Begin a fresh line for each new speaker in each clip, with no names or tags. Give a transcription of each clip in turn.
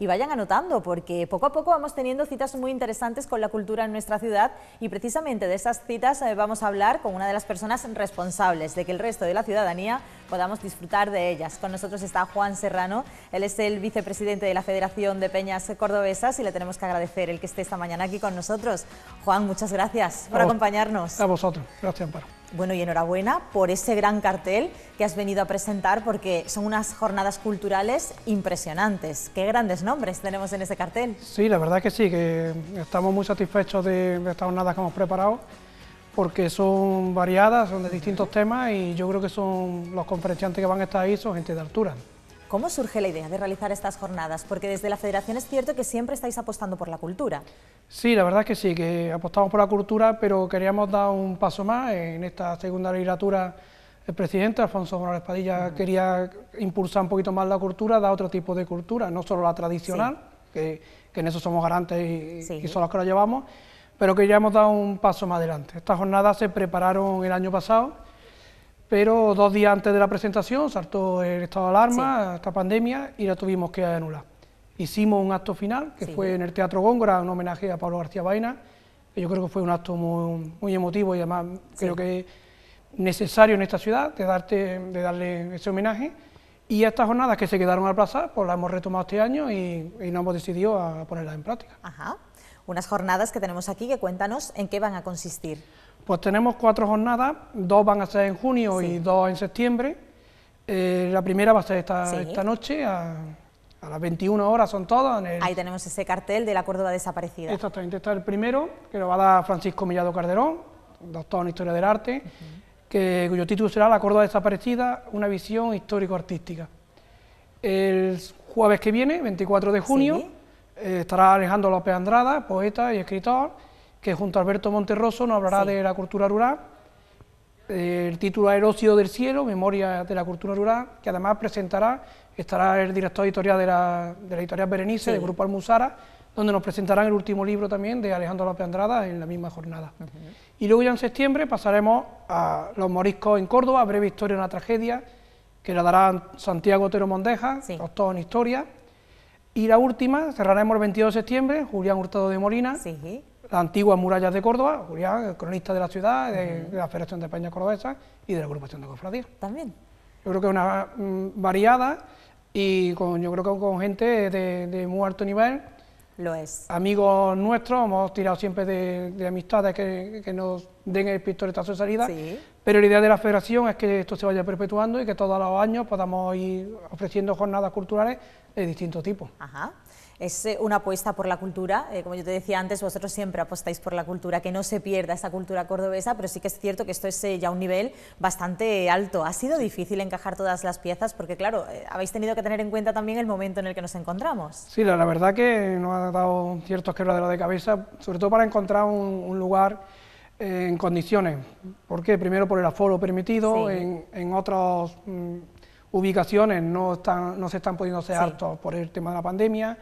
y vayan anotando porque poco a poco vamos teniendo citas muy interesantes con la cultura en nuestra ciudad y precisamente de esas citas eh, vamos a hablar con una de las personas responsables de que el resto de la ciudadanía podamos disfrutar de ellas. Con nosotros está Juan Serrano, él es el vicepresidente de la Federación de Peñas Cordobesas y le tenemos que agradecer el que esté esta mañana aquí con nosotros. Juan, muchas gracias por acompañarnos. A vosotros, gracias Amparo. Bueno, y enhorabuena por ese gran cartel que has venido a presentar, porque son unas jornadas culturales impresionantes. Qué grandes nombres tenemos en ese cartel.
Sí, la verdad que sí, que estamos muy satisfechos de, de estas jornadas que hemos preparado, porque son variadas, son de distintos temas y yo creo que son los conferenciantes que van a estar ahí, son gente de altura.
¿Cómo surge la idea de realizar estas jornadas? Porque desde la Federación es cierto que siempre estáis apostando por la cultura.
Sí, la verdad es que sí, que apostamos por la cultura, pero queríamos dar un paso más. En esta segunda legislatura, el presidente Alfonso Morales Padilla quería impulsar un poquito más la cultura, dar otro tipo de cultura, no solo la tradicional, que, en eso somos garantes y, son los que la llevamos, pero queríamos dar un paso más adelante. Estas jornadas se prepararon el año pasado pero dos días antes de la presentación saltó el estado de alarma, esta pandemia, y la tuvimos que anular. Hicimos un acto final, que fue en el Teatro Góngora, un homenaje a Pablo García Baena, que yo creo que fue un acto muy, emotivo y además creo que necesario en esta ciudad de, darte, de darle ese homenaje. Y estas jornadas que se quedaron aplazadas, pues las hemos retomado este año y, y nos hemos decidido a ponerlas en práctica. Ajá. Unas jornadas que tenemos aquí que cuéntanos en qué van a consistir. Pues tenemos cuatro jornadas, dos van a ser en junio y dos en septiembre. Eh, la primera va a ser esta, noche, a, las 21 horas
son todas. Ahí tenemos ese cartel de la Córdoba desaparecida. Exactamente, está el
primero, que lo va a dar Francisco Millado Calderón, doctor en Historia del Arte, que, cuyo título será La Córdoba desaparecida, una visión histórico-artística. El jueves que viene, 24 de junio, eh, estará Alejandro López Andrada, poeta y escritor, que junto a Alberto Monterroso nos hablará de la cultura rural, eh, el título El del cielo, Memoria de la cultura rural, que además presentará, estará el director editorial de la, de la editorial Berenice, del Grupo Almusara, donde nos presentarán el último libro también de Alejandro López Andrada en la misma jornada. Y luego ya en septiembre pasaremos a Los Moriscos en Córdoba, Breve Historia de una Tragedia, que la dará Santiago Otero Mondeja, en Historia. Y la última, cerraremos el 22 de septiembre, Julián Hurtado de Molina, sí las antiguas murallas de Córdoba, Julián, cronista de la ciudad, de, la Federación de Peña Cordobesa y de la agrupación de cofradías. También. Yo creo que es una mm, variada y con, yo creo que con gente de, muy alto nivel. Lo es. Amigos nuestros, hemos tirado siempre de, amistades que, nos den el pistoletazo de salida, sí. pero la idea de la federación es que esto se vaya perpetuando y que todos los años podamos ir ofreciendo jornadas culturales de distintos tipos. Ajá
es eh, una apuesta por la cultura. Eh, como yo te decía antes, vosotros siempre apostáis por la cultura, que no se pierda esa cultura cordobesa, pero sí que es cierto que esto es eh, ya un nivel bastante alto. Ha sido difícil encajar todas las piezas porque, claro, habéis tenido que tener en cuenta también el momento en el que nos encontramos.
Sí, la, verdad que nos ha dado ciertos quebraderos de cabeza, sobre todo para encontrar un, lugar en condiciones. ...porque Primero por el aforo permitido, en, en otras mm, ubicaciones no, están, no se están pudiendo hacer sí. por el tema de la pandemia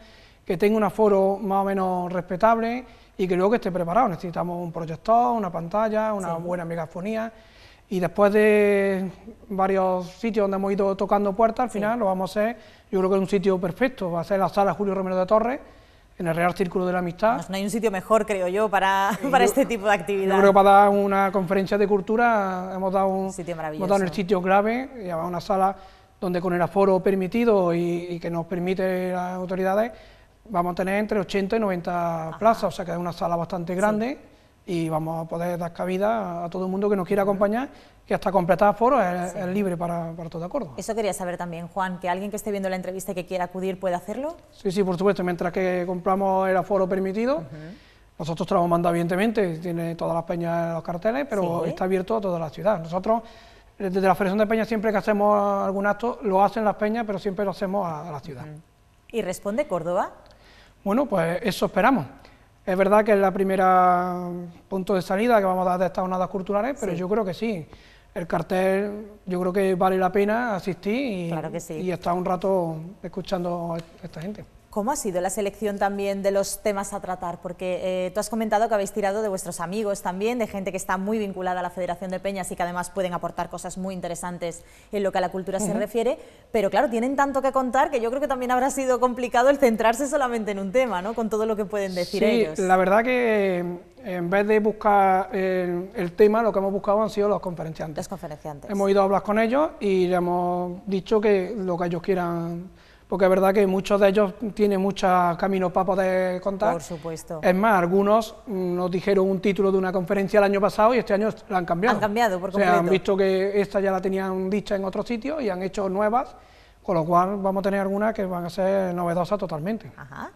que tenga un aforo más o menos respetable y que luego que esté preparado. Necesitamos un proyector, una pantalla, una buena megafonía. Y después de varios sitios donde hemos ido tocando puertas, al final lo vamos a hacer, yo creo que es un sitio perfecto, va a ser la sala Julio Romero de Torres, en el Real Círculo de la Amistad. no
hay un sitio mejor, creo yo, para, para
este tipo de actividad. Yo creo que para dar una conferencia de cultura hemos dado un, sitio Hemos dado en el sitio clave, y una sala donde con el aforo permitido y, y que nos permite las autoridades vamos a tener entre 80 y 90 plazas, o sea que es una sala bastante grande y vamos a poder dar cabida a todo el mundo que nos quiera acompañar, que hasta completar foro es, libre para, todo toda
Córdoba. Eso quería saber también, Juan, que alguien que esté viendo la entrevista y que quiera acudir puede hacerlo.
Sí, sí, por supuesto, mientras que compramos el aforo permitido. Nosotros trabajamos lo evidentemente, tiene todas las peñas en los carteles, pero está abierto a toda la ciudad. Nosotros, desde la Federación de Peñas, siempre que hacemos algún acto, lo hacen las peñas, pero siempre lo hacemos a, la ciudad.
¿Y responde Córdoba?
Bueno, pues eso esperamos. Es verdad que es la primera punto de salida que vamos a dar de estas jornadas culturales, pero yo creo que sí. El cartel, yo creo que vale la pena asistir y, y estar un rato escuchando a esta gente.
¿Cómo ha sido la selección también de los temas a tratar? Porque eh, tú has comentado que habéis tirado de vuestros amigos también, de gente que está muy vinculada a la Federación de Peñas y que además pueden aportar cosas muy interesantes en lo que a la cultura se refiere, pero claro, tienen tanto que contar que yo creo que también habrá sido complicado el centrarse solamente en un tema, ¿no? Con todo lo que pueden decir sí, la
verdad que eh, en vez de buscar el, tema, lo que hemos buscado han sido los conferenciantes. Los conferenciantes. Hemos ido a hablar con ellos y le hemos dicho que lo que ellos quieran porque es verdad que muchos de ellos tienen muchos caminos para poder contar. Por
supuesto. Es
más, algunos nos dijeron un título de una conferencia el año pasado y este año la han cambiado. Han cambiado, por completo. O sea, han visto que esta ya la tenían dicha en otro sitio y han hecho nuevas, con lo cual vamos a tener algunas que van a ser novedosas totalmente.
Ajá.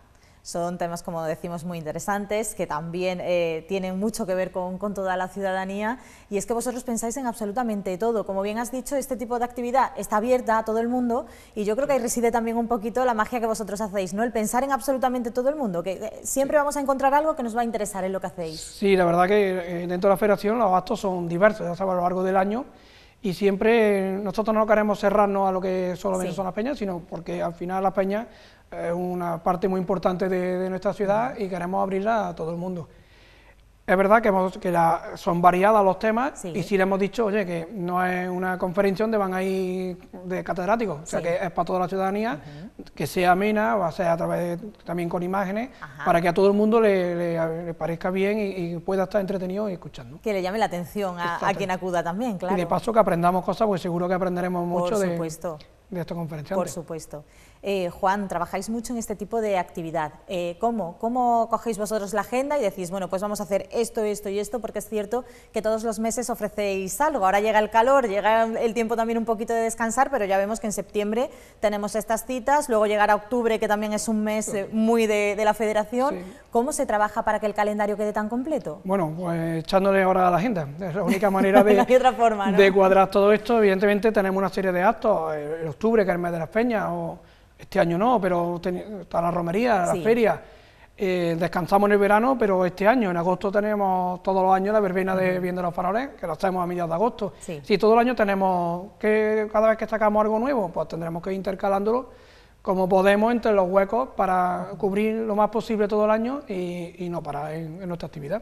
Son temas, como decimos, muy interesantes, que también eh, tienen mucho que ver con, con, toda la ciudadanía, y es que vosotros pensáis en absolutamente todo. Como bien has dicho, este tipo de actividad está abierta a todo el mundo, y yo creo que ahí reside también un poquito la magia que vosotros hacéis, ¿no? El pensar en absolutamente todo el mundo, que eh, siempre vamos a encontrar algo que nos va a interesar en lo que hacéis.
Sí, la verdad que eh, dentro de la federación los actos son diversos, ya a lo largo del año, y siempre nosotros no queremos cerrarnos a lo que solamente sí. son las peñas, sino porque al final las peñas es una parte muy importante de, nuestra ciudad y queremos abrirla a todo el mundo. Es verdad que, hemos, que la, son variados los temas y si le hemos dicho, oye, que no es una conferencia donde van a ir de catedráticos, o sea que es para toda la ciudadanía, que sea amena, va a a través también con imágenes, para que a todo el mundo le, parezca bien y, pueda estar entretenido y escuchando.
Que le llame la atención a, quien acuda también, claro. Y de paso
que aprendamos cosas, pues seguro que aprenderemos mucho Por supuesto. de, de esta conferencia. Por
supuesto. Eh, Juan, trabajáis mucho en este tipo de actividad. Eh, ¿Cómo? ¿Cómo cogéis vosotros la agenda y decís, bueno, pues vamos a hacer esto, esto y esto? Porque es cierto que todos los meses ofrecéis algo. Ahora llega el calor, llega el tiempo también un poquito de descansar, pero ya vemos que en septiembre tenemos estas citas, luego llegará octubre, que también es un mes eh, muy de, la federación. ¿Cómo se trabaja para que el calendario quede tan completo?
Bueno, pues echándole ahora a la agenda.
Es la única manera de,
de cuadrar todo esto. Evidentemente tenemos una serie de actos, el octubre, que es el mes de las peñas, o este año no, pero está la romería, la feria. Eh, descansamos en el verano, pero este año, en agosto, tenemos todos los años la verbena de Bien de los Faroles, que la hacemos a mediados de agosto. Si todo el año tenemos que, cada vez que sacamos algo nuevo, pues tendremos que ir intercalándolo como podemos entre los huecos para cubrir lo más posible todo el año y, no parar en nuestra actividad.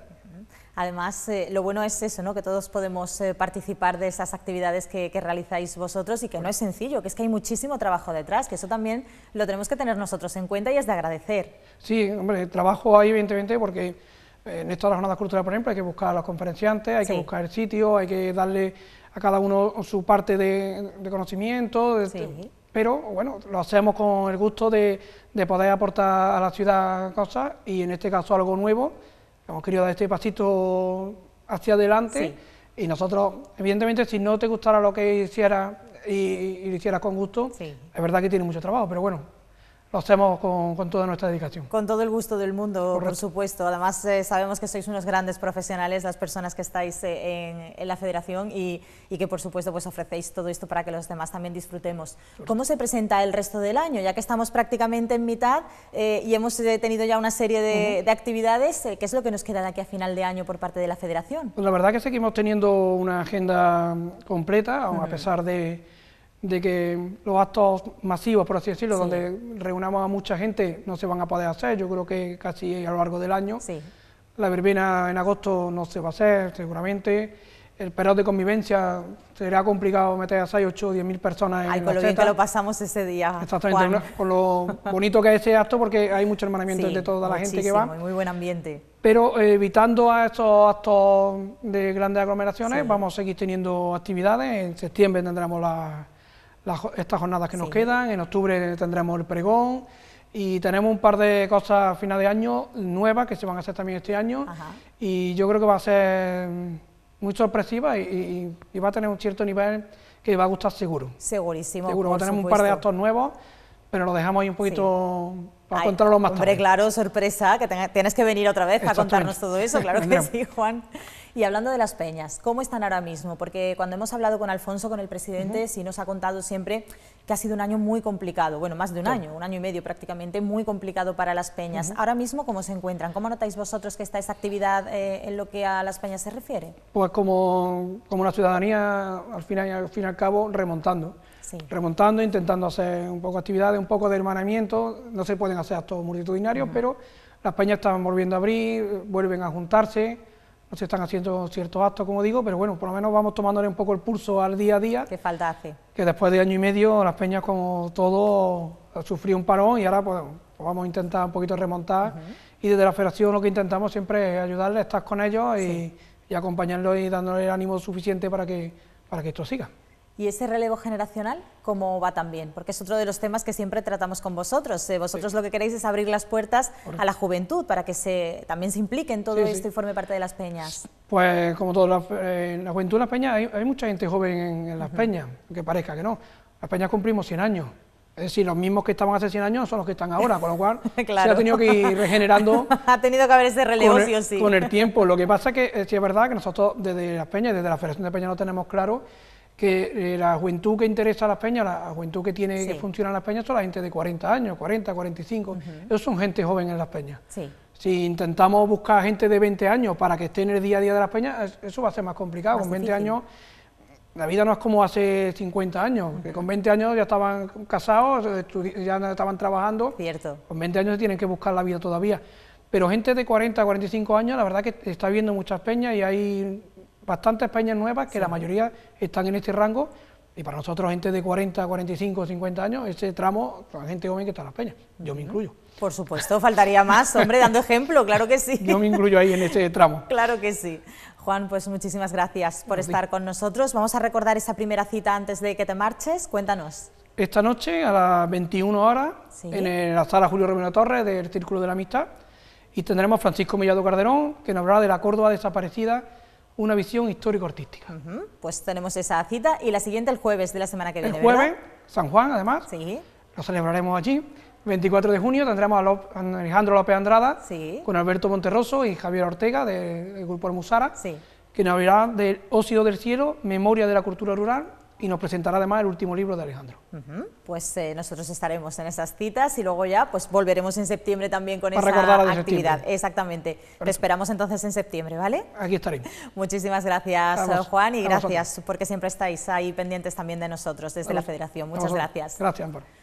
Además, eh, lo bueno es eso, ¿no? que todos podemos eh, participar de esas actividades que, realizáis vosotros y que no es sencillo, que es que hay muchísimo trabajo detrás, que eso también lo tenemos que tener nosotros en cuenta y es de agradecer. Sí, hombre, trabajo ahí evidentemente porque eh, en estas jornadas culturales, por ejemplo, hay que buscar
a los conferenciantes, hay que buscar el sitio, hay que darle a cada uno su parte de, conocimiento, sí. pero bueno, lo hacemos con el gusto de, de poder aportar a la ciudad cosas y en este caso algo nuevo hemos querido dar este pasito hacia adelante y nosotros, evidentemente, si no te gustara lo que hiciera y, lo hicieras con gusto, es verdad que tiene mucho trabajo, pero bueno, lo hacemos con, toda nuestra dedicación.
Con todo el gusto del mundo, por supuesto. Además, eh, sabemos que sois unos grandes profesionales, las personas que estáis eh, en, la federación y, que, por supuesto, pues ofrecéis todo esto para que los demás también disfrutemos. ¿Cómo se presenta el resto del año? Ya que estamos prácticamente en mitad eh, y hemos tenido ya una serie de, actividades, ¿qué es lo que nos queda de aquí a final de año por parte de la federación?
Pues la verdad que seguimos teniendo una agenda mm, completa, a pesar de de que los actos masivos, por así decirlo, donde reunamos a mucha gente, no se van a poder hacer. Yo creo que casi a lo largo del año. La verbena en agosto no se va a hacer, seguramente. El perro de convivencia será complicado meter a 6, 8, 10 mil personas en con lo bien que lo
pasamos ese día. Exactamente,
con lo bonito que es ese acto porque hay mucho hermanamiento de toda la gente que va. Muy
buen ambiente.
Pero eh, evitando a estos actos de grandes aglomeraciones, vamos a seguir teniendo actividades. En septiembre tendremos las estas jornadas que nos quedan. En octubre tendremos el pregón y tenemos un par de cosas a final de año nuevas que se van a hacer también este año. Y yo creo que va a ser muy sorpresiva y, va a tener un cierto nivel que va a gustar seguro.
Segurísimo. Seguro, va un par de actos nuevos, pero lo dejamos ahí un poquito. Para contarlo más tarde. Hombre, claro, sorpresa, que tienes que venir otra vez a contarnos todo eso, claro que sí, Juan. Y hablando de las peñas, ¿cómo están ahora mismo? Porque cuando hemos hablado con Alfonso, con el presidente, sí nos ha contado siempre que ha sido un año muy complicado, bueno, más de un año, un año y medio prácticamente, muy complicado para las peñas. Ahora mismo, ¿cómo se encuentran? ¿Cómo notáis vosotros que está esa actividad eh, en lo que a las peñas se refiere?
Pues como, como una ciudadanía, al final al, fin y al cabo, remontando. Remontando, intentando hacer un poco de actividades, un poco de hermanamiento, no se pueden hacer actos multitudinarios, pero las peñas están volviendo a abrir, vuelven a juntarse, no se están haciendo ciertos actos, como digo, pero bueno, por lo menos vamos tomándole un poco el pulso al día a día. ¿Qué falta hace? Que después de año y medio las peñas, como todo, sufrió un parón y ahora pues, pues vamos a intentar un poquito remontar. Y desde la federación lo que intentamos siempre es ayudarles, estar con ellos y, acompañarlos y dándoles el ánimo suficiente para que, para que esto siga.
¿Y ese relevo generacional cómo va también? Porque es otro de los temas que siempre tratamos con vosotros. Eh, vosotros lo que queréis es abrir las puertas a la juventud para que se, también se implique en todo esto y forme parte de las peñas.
Pues como todo, la, eh, en la juventud de las peñas hay, mucha gente joven en, las peñas, que parezca que no. Las peñas cumplimos 100 años. Es decir, los mismos que estaban hace 100 años son los que están ahora, con lo cual se ha tenido que ir regenerando.
ha tenido que haber ese relevo, sí o sí. Con el
tiempo. Lo que pasa es que eh, es verdad que nosotros desde las peñas, desde la Federación de Peñas, no tenemos claro que eh, la juventud que interesa a las peñas, la juventud que tiene que funcionar en las peñas son la gente de 40 años, 40, 45, Eso esos son gente joven en las peñas. Si intentamos buscar gente de 20 años para que esté en el día a día de las peñas, eso va a ser más complicado. con 20 años, la vida no es como hace 50 años, que con 20 años ya estaban casados, ya estaban trabajando. Cierto. Con 20 años tienen que buscar la vida todavía. Pero gente de 40, 45 años, la verdad que está viendo muchas peñas y hay bastantes peñas nuevas que la mayoría están en este rango y para nosotros, gente de 40, 45, 50 años, ese tramo, la gente joven que está en las peñas, yo me incluyo. Por
supuesto, faltaría más, hombre, dando ejemplo, claro que sí. Yo me incluyo ahí en ese tramo. Claro que sí. Juan, pues muchísimas gracias por estar con nosotros. Vamos a recordar esa primera cita antes de que te marches, cuéntanos.
Esta noche a las 21 horas, en la sala Julio Romero Torres del Círculo de la Amistad, y tendremos a Francisco Millado Carderón, que nos hablará de la Córdoba desaparecida una visión histórico-artística.
Pues tenemos esa cita y la siguiente el jueves de la semana que viene. El jueves,
San Juan, además. Sí. Lo celebraremos allí. 24 de junio tendremos a, Alejandro López Andrada con Alberto Monterroso y Javier Ortega del, Grupo Almuzara, sí. que nos hablará del Óxido del Cielo, Memoria de la Cultura Rural y nos presentará además el último libro de Alejandro.
Pues eh, nosotros estaremos en esas citas y luego ya pues volveremos en septiembre también con Para esa actividad. Exactamente. Te esperamos entonces en septiembre, ¿vale? Aquí estaremos. Muchísimas gracias, eh, Juan, y gracias porque siempre estáis ahí pendientes también de nosotros desde la Federación. Muchas gracias.
Gracias, Amparo.